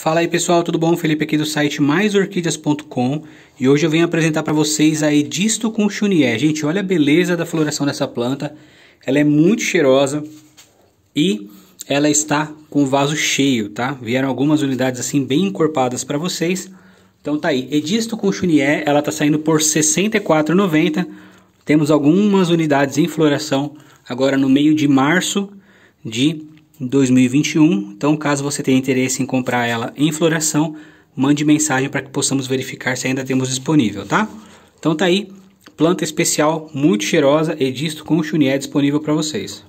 Fala aí pessoal, tudo bom? Felipe aqui do site maisorquídeas.com e hoje eu venho apresentar para vocês a Edisto Chunier. Gente, olha a beleza da floração dessa planta, ela é muito cheirosa e ela está com o vaso cheio, tá? Vieram algumas unidades assim bem encorpadas para vocês. Então tá aí, Edisto Chunier, ela tá saindo por R$ 64,90. Temos algumas unidades em floração agora no meio de março de 2021. Então, caso você tenha interesse em comprar ela em floração, mande mensagem para que possamos verificar se ainda temos disponível, tá? Então tá aí, planta especial, muito cheirosa, Edisto com Chunier disponível para vocês.